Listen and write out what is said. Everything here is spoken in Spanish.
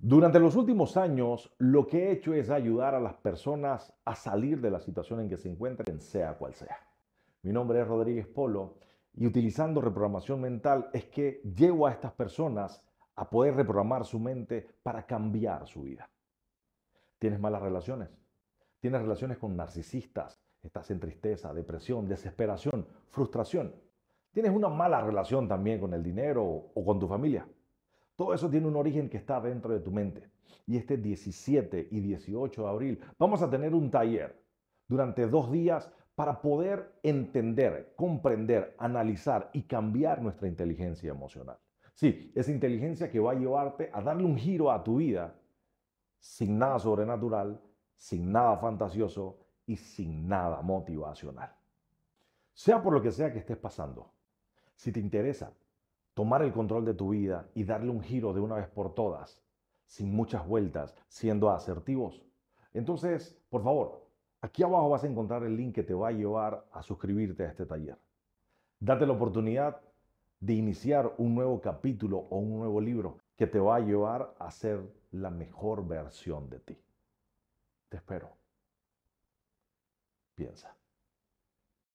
Durante los últimos años, lo que he hecho es ayudar a las personas a salir de la situación en que se encuentren, sea cual sea. Mi nombre es Rodríguez Polo y utilizando reprogramación mental es que llevo a estas personas a poder reprogramar su mente para cambiar su vida. Tienes malas relaciones, tienes relaciones con narcisistas, estás en tristeza, depresión, desesperación, frustración. Tienes una mala relación también con el dinero o con tu familia todo eso tiene un origen que está dentro de tu mente. Y este 17 y 18 de abril vamos a tener un taller durante dos días para poder entender, comprender, analizar y cambiar nuestra inteligencia emocional. Sí, esa inteligencia que va a llevarte a darle un giro a tu vida sin nada sobrenatural, sin nada fantasioso y sin nada motivacional. Sea por lo que sea que estés pasando, si te interesa tomar el control de tu vida y darle un giro de una vez por todas, sin muchas vueltas, siendo asertivos. Entonces, por favor, aquí abajo vas a encontrar el link que te va a llevar a suscribirte a este taller. Date la oportunidad de iniciar un nuevo capítulo o un nuevo libro que te va a llevar a ser la mejor versión de ti. Te espero. Piensa.